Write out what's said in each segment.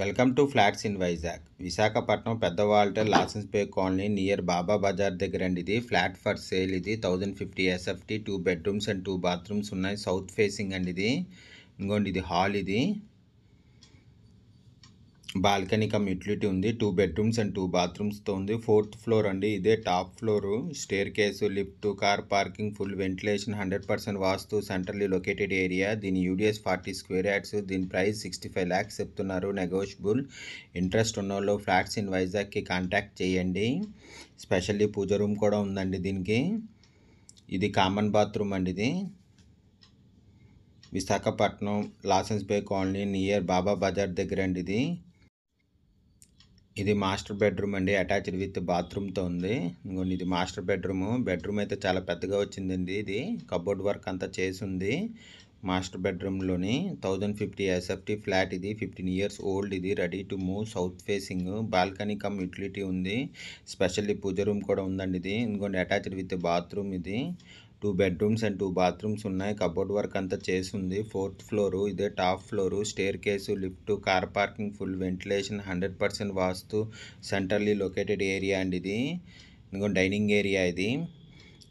welcome to flats in Vizag Visakhapatnam Peddawaltair Lawsons Bay colony near Baba Bazaar దగ్గర అండి ఇది ఫ్లాట్ ఫర్ సేల్ ఇది thousand fifty SFT two bedrooms and two bathrooms ఉన్నాయి south facing అండి ఇది ఇంకోండి ఇది హాల్ ఇది బాల్కనీ కమ్ యూటిలిటీ ఉంది టూ బెడ్రూమ్స్ అండ్ టూ బాత్రూమ్స్తో ఉంది ఫోర్త్ ఫ్లోర్ అండి ఇదే top floor staircase lift car parking full ventilation hundred percent vastu centrally located area దీని యూడిఎస్ ఫార్టీ స్క్వేర్ యాడ్స్ దీని ప్రైస్ సిక్స్టీ ఫైవ్ ల్యాక్స్ చెప్తున్నారు negotiable interest ఉన్న వాళ్ళు ఫ్లాట్స్ ఇన్ వైజాగ్కి కాంటాక్ట్ చేయండి స్పెషల్లీ పూజ రూమ్ కూడా ఉందండి దీనికి ఇది కామన్ బాత్రూమ్ అండి ఇది Visakhapatnam Lawsons Bay colony near Baba Bazaar దగ్గర అండి ఇది ఇది మాస్టర్ బెడ్రూమ్ అండి అటాచ్డ్ విత్ బాత్రూమ్తో ఉంది ఇంకోండి ఇది మాస్టర్ బెడ్రూమ్ బెడ్రూమ్ అయితే చాలా పెద్దగా వచ్చిందండి ఇది కబోర్డ్ వర్క్ అంతా చేసి ఉంది మాస్టర్ బెడ్రూమ్లోని థౌజండ్ ఫిఫ్టీ ఎస్ఎఫ్టీ ఫ్లాట్ ఇది ఫిఫ్టీన్ ఇయర్స్ ఓల్డ్ ఇది ready to move south facing balcony cum utility ఉంది స్పెషల్లీ పూజ రూమ్ కూడా ఉందండి ఇది ఇంకొండి అటాచ్డ్ విత్ బాత్రూమ్ ఇది two bedrooms and two bathrooms ఉన్నాయి కబోర్డ్ వర్క్ అంతా చేసింది ఫోర్త్ ఫ్లోరు ఇదే top floor staircase lift car parking full ventilation hundred percent vastu centrally located area అండి ఇది ఇంకో డైనింగ్ ఏరియా ఇది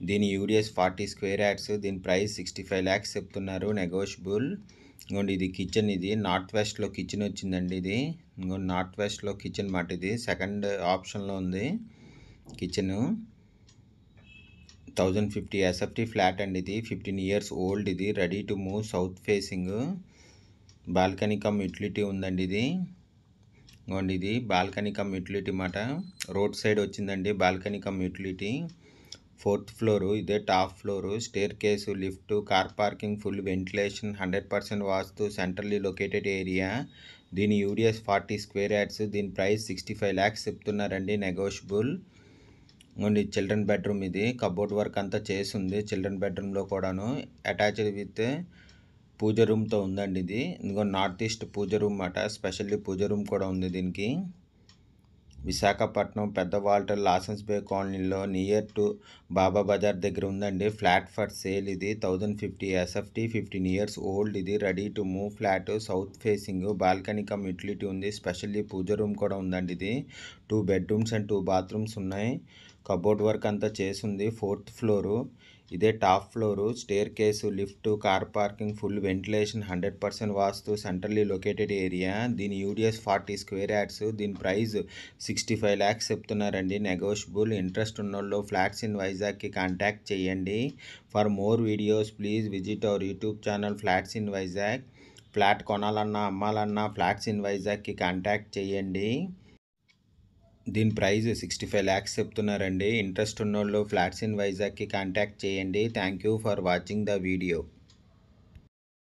దీని యూడిఎస్ ఫార్టీ స్క్వేర్ యాడ్స్ దీని ప్రైస్ సిక్స్టీ ఫైవ్ ల్యాక్స్ చెప్తున్నారు నెగోషియబుల్ ఇంకోండి ఇది కిచెన్ ఇది నార్త్ వెస్ట్లో కిచెన్ వచ్చిందండి ఇది ఇంకోండి నార్త్ వెస్ట్లో కిచెన్ మాట ఇది సెకండ్ ఆప్షన్లో ఉంది kitchen thousand fifty SFT flat అండి ఇది ఫిఫ్టీన్ ఇయర్స్ ఓల్డ్ ఇది ready to move south facing balcony cum utility ఉందండి ఇది ఇంకోండి ఇది బాల్కనీ కమ్ యూటిలిటీ మాట రోడ్ సైడ్ వచ్చిందండి balcony cum utility fourth floor ఇదే top floor staircase lift car parking full ventilation hundred percent vastu centrally located area దీని UDS forty square yards దీని price sixty five lakhs చెప్తున్నారండి negotiable only children bedroom ఇది cupboard work అంతా చేసి ఉంది children బెడ్రూమ్లో కూడాను అటాచ్డ్ విత్ పూజ రూమ్తో ఉందండి ఇది ఇంకో నార్త్ ఈస్ట్ పూజ రూమ్ అట స్పెషల్లీ పూజ రూమ్ కూడా ఉంది దీనికి విశాఖపట్నం పెద్ద వాల్టర్ లాసెన్స్ బే కాలనీలో నియర్ టు బాబా బజార్ దగ్గర ఉందండి ఫ్లాట్ ఫర్ సేల్ ఇది thousand fifty SFT fifteen years old ఇది ready to move flat south facing balcony cum utility ఉంది స్పెషల్లీ పూజ రూమ్ కూడా ఉందండి ఇది two bedrooms and two bathrooms ఉన్నాయి కబోర్డ్ వర్క్ అంతా చేసింది ఫోర్త్ ఫ్లోరు ఇదే top floor staircase lift car parking full ventilation hundred percent vastu centrally located area దీని UDS forty square yards దీని ప్రైస్ సిక్స్టీ ఫైవ్ ల్యాక్స్ చెప్తున్నారండి నెగోషియబుల్ ఇంట్రెస్ట్ వాళ్ళు flats in వైజాగ్కి contact చేయండి for more videos please visit our YouTube channel flats in Vizag flat కొనాలన్నా అమ్మాలన్నా flats in వైజాగ్కి contact చేయండి దీని ప్రైస్ సిక్స్టీ ఫైవ్ ల్యాక్స్ చెప్తున్నారండి ఇంట్రెస్ట్ ఉన్నోళ్ళు ఫ్లాట్స్ ఇన్ వైజాగ్కి కాంటాక్ట్ చేయండి thank you for watching the video